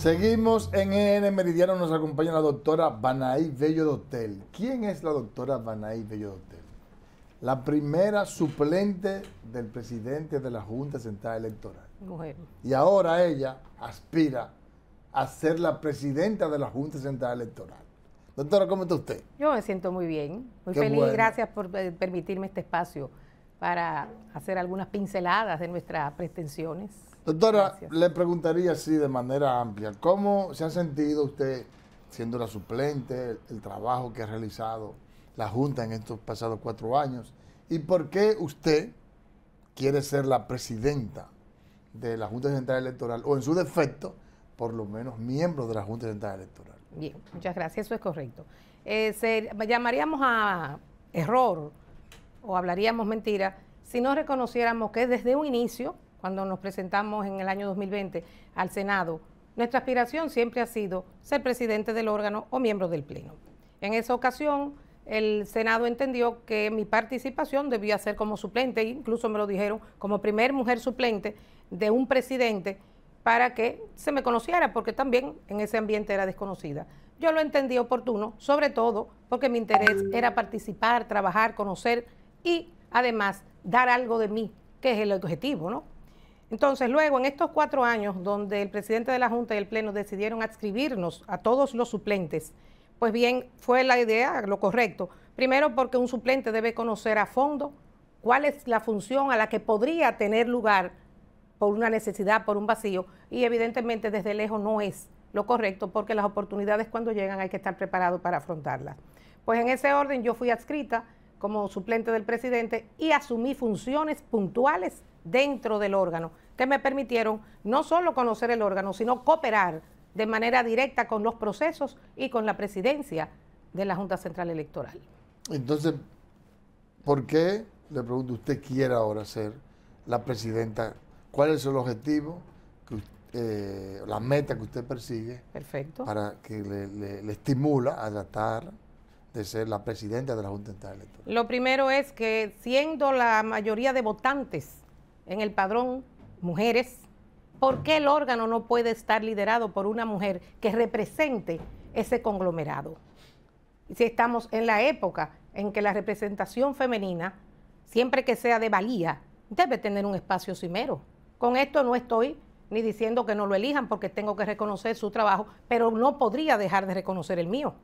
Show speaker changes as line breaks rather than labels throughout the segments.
Seguimos en EN Meridiano, nos acompaña la doctora Banaí Bello Dotel. ¿Quién es la doctora Banaí Bello Dotel? La primera suplente del presidente de la Junta Central Electoral. Bueno. Y ahora ella aspira a ser la presidenta de la Junta Central Electoral. Doctora, ¿cómo está usted?
Yo me siento muy bien, muy feliz. Gracias por eh, permitirme este espacio para hacer algunas pinceladas de nuestras pretensiones.
Doctora, le preguntaría así de manera amplia, ¿cómo se ha sentido usted siendo la suplente, el, trabajo que ha realizado la Junta en estos pasados cuatro años? ¿Y por qué usted quiere ser la presidenta de la Junta Central Electoral o en su defecto, por lo menos miembro de la Junta Central Electoral?
Bien, muchas gracias, eso es correcto. Eh, se, llamaríamos a error o hablaríamos mentira si no reconociéramos que desde un inicio cuando nos presentamos en el año 2020 al Senado, nuestra aspiración siempre ha sido ser presidente del órgano o miembro del Pleno. En esa ocasión, el Senado entendió que mi participación debía ser como suplente, incluso me lo dijeron como primer mujer suplente de un presidente para que se me conociera, porque también en ese ambiente era desconocida. Yo lo entendí oportuno, sobre todo porque mi interés era participar, trabajar, conocer y además dar algo de mí, que es el objetivo, ¿no? Entonces, luego, en estos cuatro años donde el presidente de la Junta y el Pleno decidieron adscribirnos a todos los suplentes, pues bien, fue la idea, lo correcto. Primero, porque un suplente debe conocer a fondo cuál es la función a la que podría tener lugar por una necesidad, por un vacío, y evidentemente desde lejos no es lo correcto, porque las oportunidades cuando llegan hay que estar preparado para afrontarlas. Pues en ese orden yo fui adscrita como suplente del presidente y asumí funciones puntuales dentro del órgano, que me permitieron no solo conocer el órgano, sino cooperar de manera directa con los procesos y con la presidencia de la Junta Central Electoral.
Entonces, ¿por qué, le pregunto, usted quiere ahora ser la presidenta? ¿Cuál es el objetivo, eh, la meta que usted persigue? Perfecto. Para que le, le estimula a tratar de ser la presidenta de la Junta Central Electoral.
Lo primero es que siendo la mayoría de votantes en el padrón mujeres. ¿Por qué el órgano no puede estar liderado por una mujer que represente ese conglomerado? Si estamos en la época en que la representación femenina, siempre que sea de valía, debe tener un espacio cimero. Con esto no estoy ni diciendo que no lo elijan porque tengo que reconocer su trabajo, pero no podría dejar de reconocer el mío.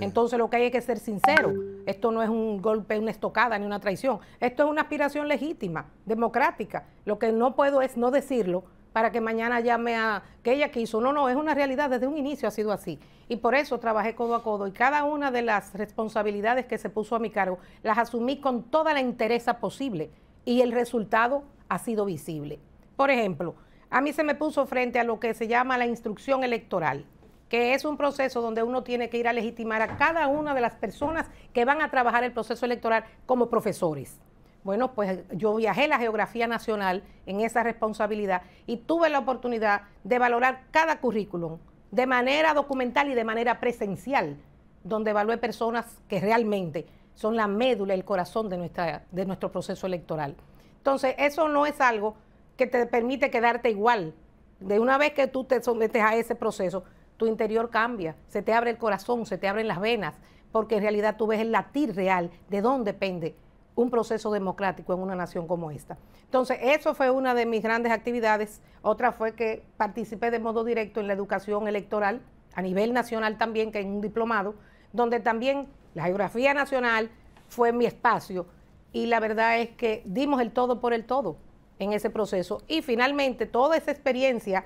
Entonces lo que hay es que ser sincero. Esto no es un golpe, una estocada ni una traición. Esto es una aspiración legítima, democrática. Lo que no puedo es no decirlo para que mañana llame a que ella quiso. No, no, es una realidad. Desde un inicio ha sido así. Y por eso trabajé codo a codo. Y cada una de las responsabilidades que se puso a mi cargo las asumí con toda la entereza posible. Y el resultado ha sido visible. Por ejemplo, a mí se me puso frente a lo que se llama la instrucción electoral que es un proceso donde uno tiene que ir a legitimar a cada una de las personas que van a trabajar el proceso electoral como profesores. Bueno, pues yo viajé la geografía nacional en esa responsabilidad y tuve la oportunidad de valorar cada currículum de manera documental y de manera presencial, donde evalué personas que realmente son la médula, el corazón de, nuestra, de nuestro proceso electoral. Entonces, eso no es algo que te permite quedarte igual. De una vez que tú te sometes a ese proceso, tu interior cambia, se te abre el corazón, se te abren las venas, porque en realidad tú ves el latir real de dónde depende un proceso democrático en una nación como esta. Entonces, eso fue una de mis grandes actividades. Otra fue que participé de modo directo en la educación electoral a nivel nacional también, que en un diplomado, donde también la geografía nacional fue mi espacio y la verdad es que dimos el todo por el todo en ese proceso. Y finalmente, toda esa experiencia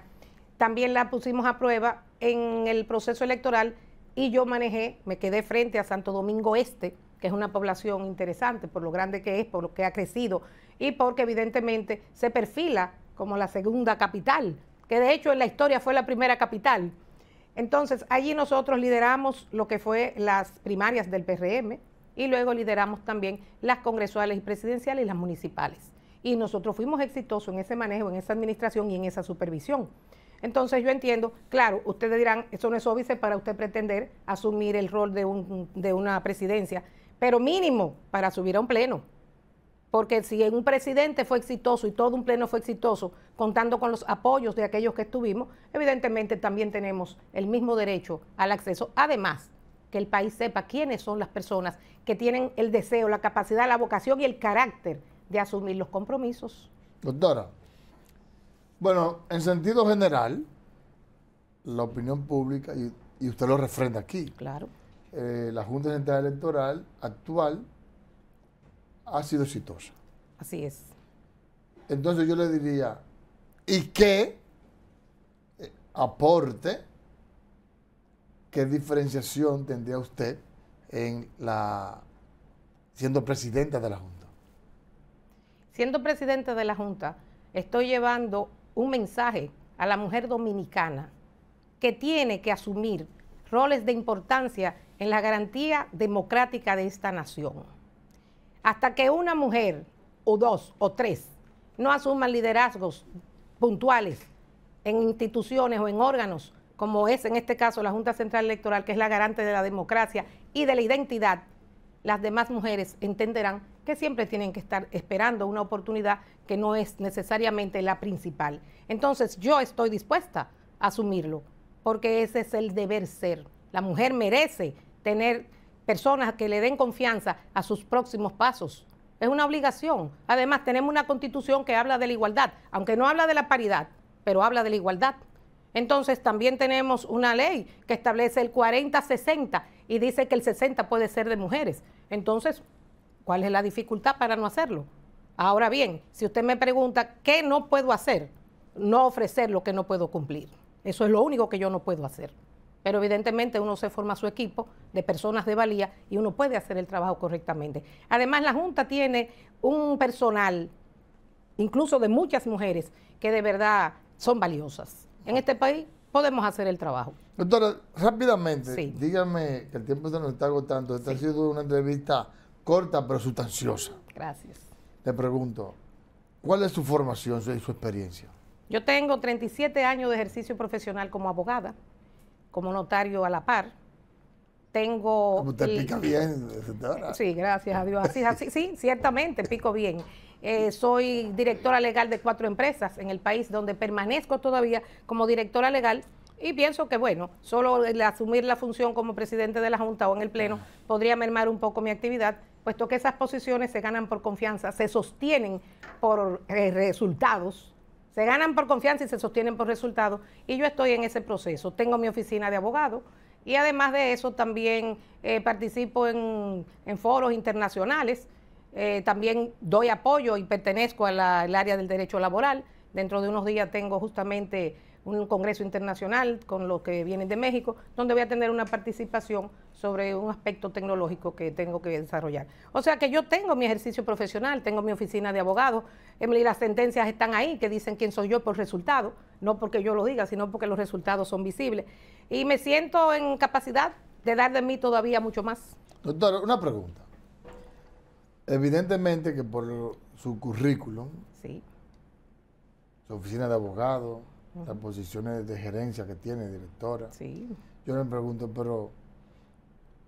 también la pusimos a prueba en el proceso electoral y yo manejé, me quedé frente a Santo Domingo Este, que es una población interesante por lo grande que es, por lo que ha crecido y porque evidentemente se perfila como la segunda capital, que de hecho en la historia fue la primera capital. Entonces, allí nosotros lideramos lo que fue las primarias del PRM y luego lideramos también las congresuales y presidenciales y las municipales. Y nosotros fuimos exitosos en ese manejo, en esa administración y en esa supervisión. Entonces yo entiendo, claro, ustedes dirán, eso no es óbice para usted pretender asumir el rol de, un, de una presidencia, pero mínimo para subir a un pleno. Porque si un presidente fue exitoso y todo un pleno fue exitoso, contando con los apoyos de aquellos que estuvimos, evidentemente también tenemos el mismo derecho al acceso. Además, que el país sepa quiénes son las personas que tienen el deseo, la capacidad, la vocación y el carácter de asumir los compromisos.
Doctora, bueno, en sentido general, la opinión pública, y, usted lo refrenda aquí. Claro. Eh, la Junta Central Electoral actual ha sido exitosa. Así es. Entonces yo le diría, ¿y qué eh, aporte, qué diferenciación tendría usted en la siendo presidenta de la Junta?
Siendo presidenta de la Junta, estoy llevando un mensaje a la mujer dominicana que tiene que asumir roles de importancia en la garantía democrática de esta nación. Hasta que una mujer o dos o tres no asuman liderazgos puntuales en instituciones o en órganos, como es en este caso la Junta Central Electoral, que es la garante de la democracia y de la identidad, las demás mujeres entenderán que siempre tienen que estar esperando una oportunidad que no es necesariamente la principal. Entonces yo estoy dispuesta a asumirlo, porque ese es el deber ser. La mujer merece tener personas que le den confianza a sus próximos pasos. Es una obligación. Además, tenemos una constitución que habla de la igualdad, aunque no habla de la paridad, pero habla de la igualdad. Entonces, también tenemos una ley que establece el 40-60 y dice que el 60 puede ser de mujeres. Entonces, ¿Cuál es la dificultad para no hacerlo? Ahora bien, si usted me pregunta qué no puedo hacer, no ofrecer lo que no puedo cumplir. Eso es lo único que yo no puedo hacer. Pero evidentemente uno se forma su equipo de personas de valía y uno puede hacer el trabajo correctamente. Además, la Junta tiene un personal, incluso de muchas mujeres, que de verdad son valiosas. En este país podemos hacer
el trabajo. Doctora, rápidamente, dígame que el tiempo se nos está agotando. Esta ha sido una entrevista corta pero sustanciosa. Gracias. Te pregunto, ¿cuál es su formación y su experiencia?
Yo tengo 37 años de ejercicio profesional como abogada, como notario a la par. Tengo. Como pica bien, Sí, gracias a Dios. Así, sí, ciertamente pico bien. Eh, soy directora legal de cuatro empresas en el país donde permanezco todavía como directora legal y pienso que, bueno, solo el asumir la función como presidente de la Junta o en el Pleno podría mermar un poco mi actividad, puesto que esas posiciones se ganan por confianza, se sostienen por eh, resultados, se ganan por confianza y se sostienen por resultados, y yo estoy en ese proceso. Tengo mi oficina de abogado y además de eso también eh, participo en, foros internacionales, eh, también doy apoyo y pertenezco al área del derecho laboral. Dentro de unos días tengo justamente un congreso internacional con los que vienen de México, donde voy a tener una participación sobre un aspecto tecnológico que tengo que desarrollar. O sea que yo tengo mi ejercicio profesional, tengo mi oficina de abogado, em, y las sentencias están ahí que dicen quién soy yo por resultado, no porque yo lo diga, sino porque los resultados son visibles. Y me siento en capacidad de dar de mí todavía mucho más.
doctor una pregunta. Evidentemente que por su currículum, sí. su oficina de abogado, las posiciones de gerencia que tiene, directora. Sí. Yo le pregunto, pero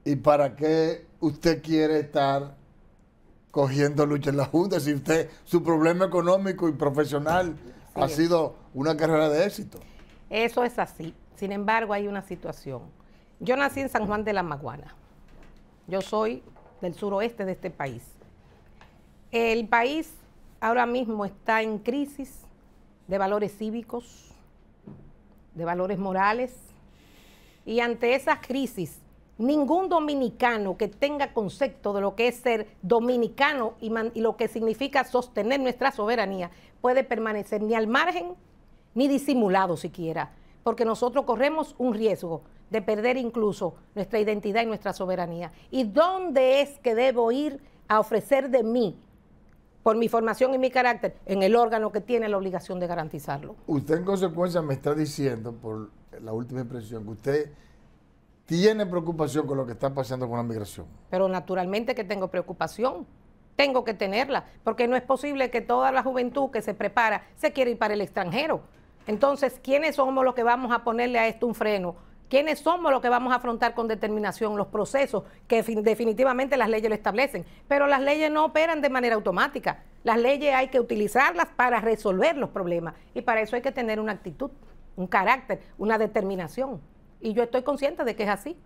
¿y para qué usted quiere estar cogiendo lucha en la Junta si usted, su problema económico y profesional ha sido una carrera de éxito?
Eso es así. Sin embargo, hay una situación. Yo nací en San Juan de la Maguana. Yo soy del suroeste de este país. El país ahora mismo está en crisis de valores cívicos, de valores morales. Y ante esa crisis, ningún dominicano que tenga concepto de lo que es ser dominicano y, y lo que significa sostener nuestra soberanía puede permanecer ni al margen ni disimulado siquiera, porque nosotros corremos un riesgo de perder incluso nuestra identidad y nuestra soberanía. ¿Y dónde es que debo ir a ofrecer de mí por mi formación y mi carácter, en el órgano que tiene la obligación de garantizarlo.
Usted en consecuencia me está diciendo, por la última impresión, que usted tiene preocupación con lo que está pasando con la migración.
Pero naturalmente que tengo preocupación. Tengo que tenerla, porque no es posible que toda la juventud que se prepara se quiera ir para el extranjero. Entonces, ¿quiénes somos los que vamos a ponerle a esto un freno? quiénes somos los que vamos a afrontar con determinación los procesos que definitivamente las leyes lo establecen. Pero las leyes no operan de manera automática. Las leyes hay que utilizarlas para resolver los problemas y para eso hay que tener una actitud, un carácter, una determinación. Y yo estoy consciente de que es así,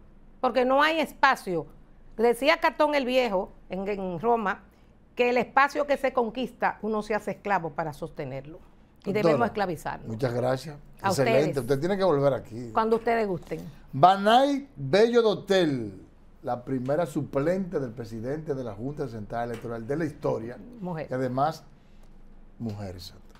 porque no hay espacio. Decía Catón el Viejo en Roma que el espacio que se conquista uno se hace esclavo para sostenerlo y debemos esclavizarnos.
Muchas gracias. Excelente. Usted tiene que volver aquí. Cuando ustedes gusten. Banay Bello Dotel, la primera suplente del presidente de la Junta Central Electoral de la historia. Mujer. Y además, mujer.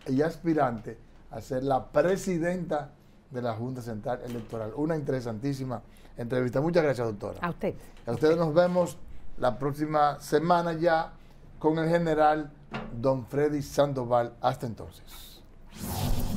y aspirante a ser la presidenta de la Junta Central Electoral. Una interesantísima entrevista. Muchas gracias, doctora. A usted. A ustedes nos vemos la próxima semana ya con el general don Freddy Sandoval. Hasta entonces. Thank you